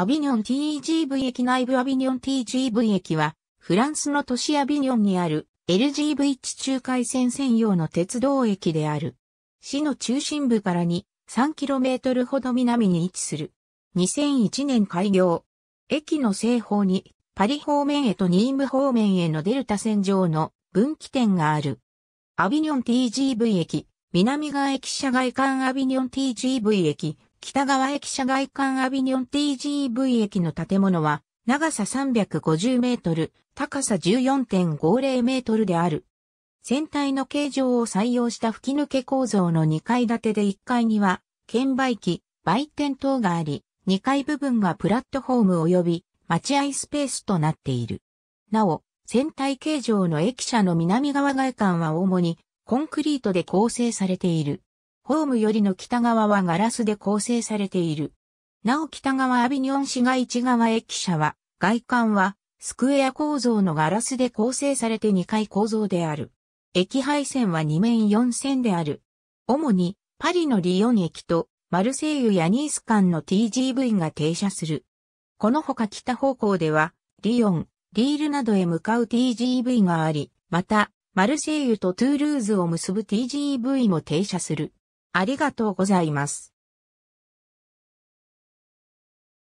アビニョン TGV 駅内部アビニョン TGV 駅は、フランスの都市アビニョンにある LGV 地中海線専用の鉄道駅である。市の中心部からに 3km ほど南に位置する。2001年開業。駅の西方にパリ方面へとニーム方面へのデルタ線上の分岐点がある。アビニョン TGV 駅、南側駅舎外間アビニョン TGV 駅、北側駅舎外観アビニョン TGV 駅の建物は、長さ350メートル、高さ14.50メートルである。船体の形状を採用した吹き抜け構造の2階建てで1階には、券売機、売店等があり、2階部分がプラットフォーム及び待合スペースとなっている。なお、船体形状の駅舎の南側外観は主にコンクリートで構成されている。ホームよりの北側はガラスで構成されている。なお北側アビニョン市街地側駅舎は、外観はスクエア構造のガラスで構成されて2階構造である。駅配線は2面4線である。主にパリのリヨン駅とマルセイユやニース間の TGV が停車する。このほか北方向では、リヨン、リールなどへ向かう TGV があり、また、マルセイユとトゥールーズを結ぶ TGV も停車する。ありがとうございます。